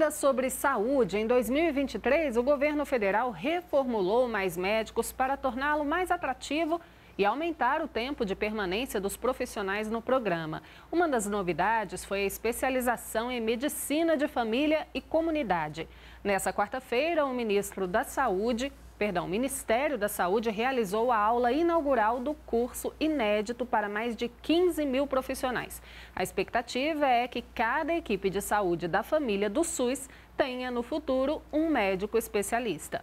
Ainda sobre saúde, em 2023, o governo federal reformulou mais médicos para torná-lo mais atrativo e aumentar o tempo de permanência dos profissionais no programa. Uma das novidades foi a especialização em medicina de família e comunidade. Nessa quarta-feira, o ministro da Saúde, perdão, o Ministério da Saúde realizou a aula inaugural do curso inédito para mais de 15 mil profissionais. A expectativa é que cada equipe de saúde da família do SUS tenha no futuro um médico especialista.